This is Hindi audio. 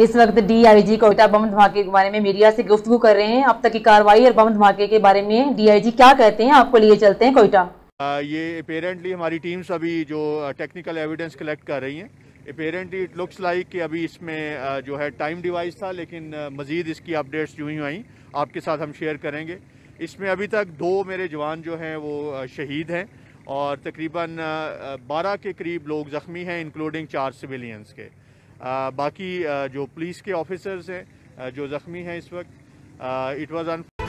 इस वक्त डीआईजी कोयटा बम धमाके के बारे में मीडिया से गुफ्तु कर रहे हैं अब तक की कार्रवाई और बम धमाके के बारे में डीआईजी क्या कहते हैं आपको लिए चलते हैं कोयटा ये अपेरेंटली हमारी टीम्स अभी जो टेक्निकल एविडेंस कलेक्ट कर रही हैं अपेरेंटली इट लुक्स लाइक कि अभी इसमें जो है टाइम डिवाइस था लेकिन मज़ीद इसकी अपडेट्स जो ही आई आपके साथ हम शेयर करेंगे इसमें अभी तक दो मेरे जवान जो हैं वो शहीद हैं और तकरीबन 12 के करीब लोग ज़ख्मी हैं इंक्लूडिंग चार सिविलियंस के बाकी जो पुलिस के ऑफिसर्स हैं जो ज़ख्मी हैं इस वक्त इट वॉज़